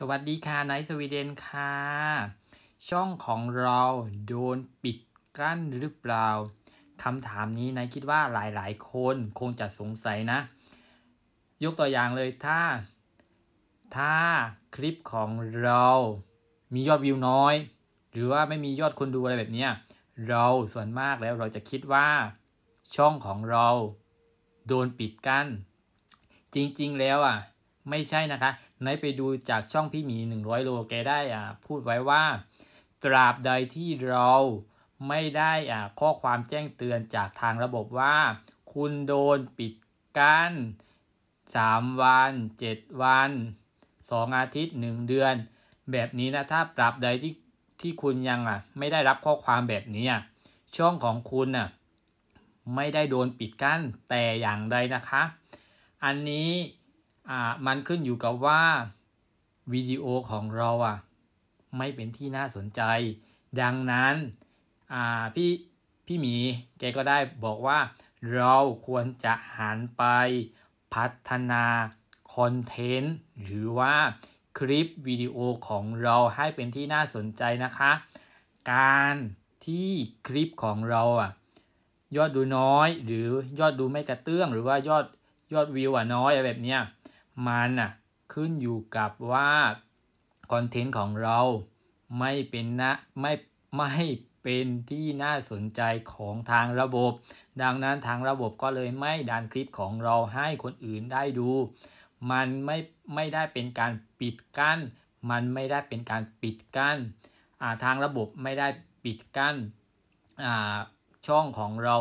สวัสดีค่ะไนท์สวีเดนค่ะช่องของเราโดนปิดกั้นหรือเปล่าคำถามนี้นายคิดว่าหลายๆ คนคงจะสงสัยนะ ยกตัวอย่างเลยถ้า ถ้าคลิปของเรามียอดวิวน้อย หรือว่าไม่มียอดคนดูอะไรแบบนี้เราส่วนมากแล้วเราจะคิดว่าช่องของเราโดนปิดกั้น จริงๆแล้วอ่ะไม่ใช่นะคะไหนไปดูจากช่องพี่หมี 100 โลแกได้อ่าพูดไว้ว่า ตราบใดที่เราไม่ได้อ่าข้อความแจ้งเตือนจากทางระบบว่า คุณโดนปิดกั้น 3 วัน 7 วัน 2 อาทิตย์ 1 เดือน แบบนี้นะถ้าตราบใดที่ ที่คุณยังอ่ะไม่ได้รับข้อความแบบนี้อ่ะช่องของคุณอ่ะ ไม่ได้โดนปิดกั้นแต่อย่างใดนะคะ อันนี้อ่ามันขึ้นอยู่กับว่าวิดีโอของเราอ่ะไม่เป็นที่น่าสนใจ ดังนั้นอ่าพี่พี่หมีแกก็ได้บอกว่าเราควรจะหันไปพัฒนาคอนเทนต์หรือว่าคลิปวิดีโอของเราให้เป็นที่น่าสนใจนะคะการที่คลิปของเราอ่ะยอดดูน้อย หรือยอดดูไม่กระเตื้อง หรือว่ายอด ยอดวิวอ่ะน้อยอะไรแบบเนี้ยมันน่ะขึ้นอยู่กับว่าคอนเทนต์ของเรา ไม่เป็นนะไม่ไม่เป็นที่น่าสนใจของทางระบบ ดังนั้นทางระบบก็เลยไม่ดันคลิปของเราให้คนอื่นได้ดู มันไม่ไม่ได้เป็นการปิดกัน้น มันไม่ได้เป็นการปิดกัน้นทางระบบไม่ได้ปิดกัน้นช่องของเรา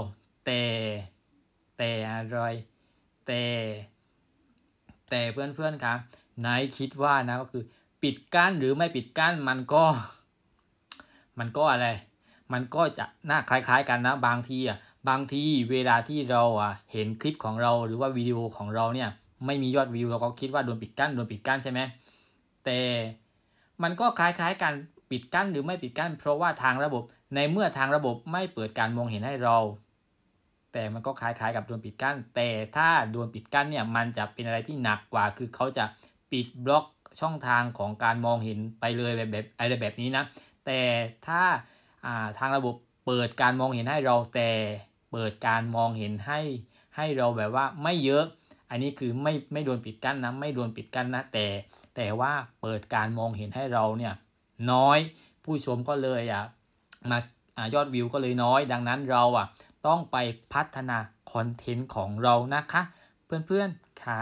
แต่ แต่อะไรแต่แต่เพื่อนๆครับนายคิดว่านะก็คือปิดกั้นหรือไม่ปิดกั้นมันก็ มันก็อะไรมันก็จะหน้าคล้ายๆ กันนะ บางทีอ่ะบางทีเวลาที่เราอ่ะเห็นคลิปของเราหรือว่าวิดีโอของเราเนี่ยไม่มียอดวิวเราก็คิดว่าโดนปิดกั้นโดนปิดกั้นใช่ไหมแต่มันก็คล้ายๆกันปิดกั้นหรือไม่ปิดกั้น เพราะว่าทางระบบในเมื่อทางระบบไม่เปิดการมองเห็นให้เราแต่มันก็คล้ายๆกับโดนปิดกั้น แต่ถ้าโดนปิดกั้นเนี่ยมันจะเป็นอะไรที่หนักกว่า คือเขาจะปิดบล็อกช่องทางของการมองเห็นไปเลยแบบอะไรแบบนี้นะ แต่ถ้าาทางระบบเปิดการมองเห็นให้เราแต่เปิดการมองเห็นให้ให้เราแบบว่าไม่เยอะ อันนี้คือไม่ไม่โดนปิดกั้นนะไม่โดนปิดกั้นนะแต่แต่ว่าเปิดการมองเห็นให้เราเนี่ยน้อยผู้ชมก็เลยอ่ะมายอดวิวก็เลยน้อยดังนั้นเราอ่ะต้องไปพัฒนาคอนเทนต์ของเรานะคะ เพื่อนๆค่ะ